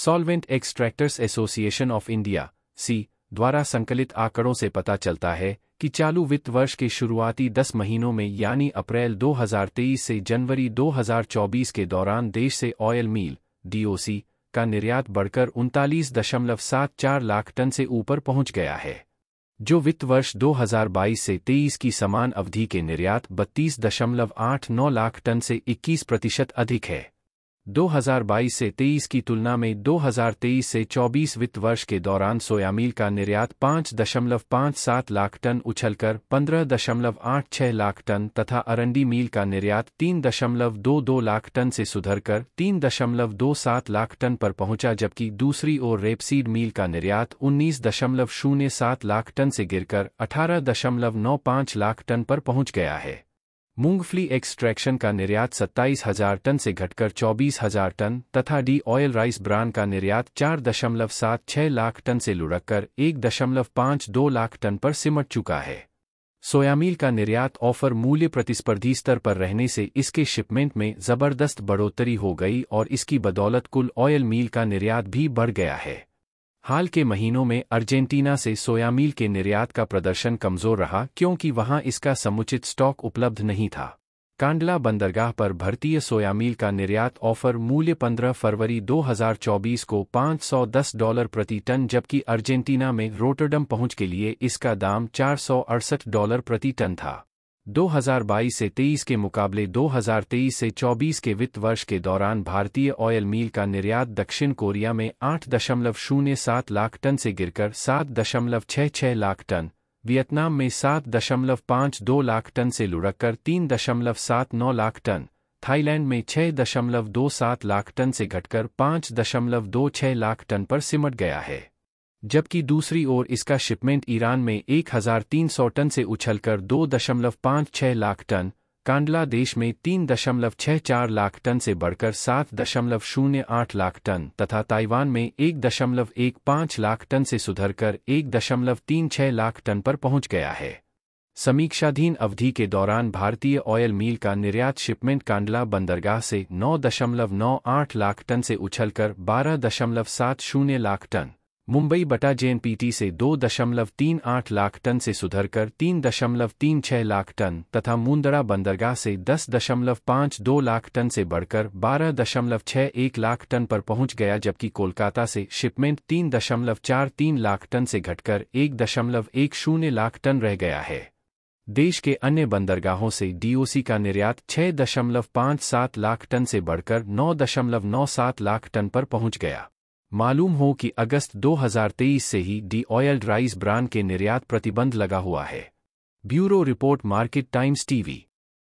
solvent extractors association of India सी द्वारा संकलित आंकड़ों से पता चलता है कि चालू वित्त वर्ष के शुरुआती 10 महीनों में यानी अप्रैल 2023 से जनवरी 2024 के दौरान देश से ऑयल मील डीओसी का निर्यात बढ़कर उनतालीस दशमलव सात चार लाख टन से ऊपर पहुंच गया है जो वित्त वर्ष 2022 से 23 की समान अवधि के निर्यात बत्तीस दशमलव आठ नौ लाख टन से 21 प्रतिशत अधिक है 2022 से 23 की तुलना में 2023 से 24 वित्त वर्ष के दौरान सोयामील का निर्यात 5.57 लाख टन उछलकर 15.86 लाख टन तथा अरंडी मील का निर्यात 3.22 लाख टन से सुधरकर 3.27 लाख टन पर पहुंचा जबकि दूसरी ओर रेपसीड मील का निर्यात 19.07 लाख टन से गिरकर 18.95 लाख टन पर पहुंच गया है मूंगफली एक्सट्रैक्शन का निर्यात सत्ताईस हजार टन से घटकर चौबीस हजार टन तथा डी ऑयल राइस ब्रांड का निर्यात चार दशमलव सात छह लाख टन से लुढ़ककर एक दशमलव पाँच दो लाख टन पर सिमट चुका है सोयामील का निर्यात ऑफर मूल्य प्रतिस्पर्धी स्तर पर रहने से इसके शिपमेंट में जबरदस्त बढ़ोतरी हो गई और इसकी बदौलत कुल ऑयल मील का निर्यात भी बढ़ गया है हाल के महीनों में अर्जेंटीना से सोयामील के निर्यात का प्रदर्शन कमजोर रहा क्योंकि वहां इसका समुचित स्टॉक उपलब्ध नहीं था कांडला बंदरगाह पर भारतीय सोयामील का निर्यात ऑफर मूल्य 15 फरवरी 2024 को 510 डॉलर प्रति टन जबकि अर्जेंटीना में रोटरडम पहुंच के लिए इसका दाम चार डॉलर प्रति टन था 2022 से 23 के मुकाबले 2023 से 24 के वित्त वर्ष के दौरान भारतीय ऑयल मील का निर्यात दक्षिण कोरिया में आठ लाख टन से गिरकर 7.66 लाख टन वियतनाम में 7.52 लाख टन से लुढ़ककर 3.79 लाख टन थाईलैंड में 6.27 लाख टन से घटकर 5.26 लाख टन पर सिमट गया है जबकि दूसरी ओर इसका शिपमेंट ईरान में 1,300 टन से उछलकर 2.56 लाख टन कांडला देश में 3.64 लाख टन से बढ़कर 7.08 लाख टन तथा ताइवान में 1.15 लाख टन से सुधरकर 1.36 लाख टन पर पहुंच गया है समीक्षाधीन अवधि के दौरान भारतीय ऑयल मील का निर्यात शिपमेंट कांडला बंदरगाह से 9.98 लाख टन से उछलकर 12.70 लाख टन मुंबई बटा जेएनपीटी से दो दशमलव तीन आठ लाख टन से सुधरकर तीन दशमलव तीन छह लाख टन तथा मुंदरा बंदरगाह से दस दशमलव दो लाख टन से बढ़कर बारह दशमलव एक लाख टन पर पहुंच गया जबकि कोलकाता से शिपमेंट तीन दशमलव चार तीन लाख टन से घटकर एक दशमलव एक शून्य लाख टन रह गया है देश के अन्य बंदरगाहों से डीओसी का निर्यात छह दशमलव सात लाख टन से बढ़कर नौ दशमलव नौ सात लाख टन पर पहुंच गया मालूम हो कि अगस्त 2023 से ही डी ऑयल राइस ब्रांड के निर्यात प्रतिबंध लगा हुआ है bureau report Market Times TV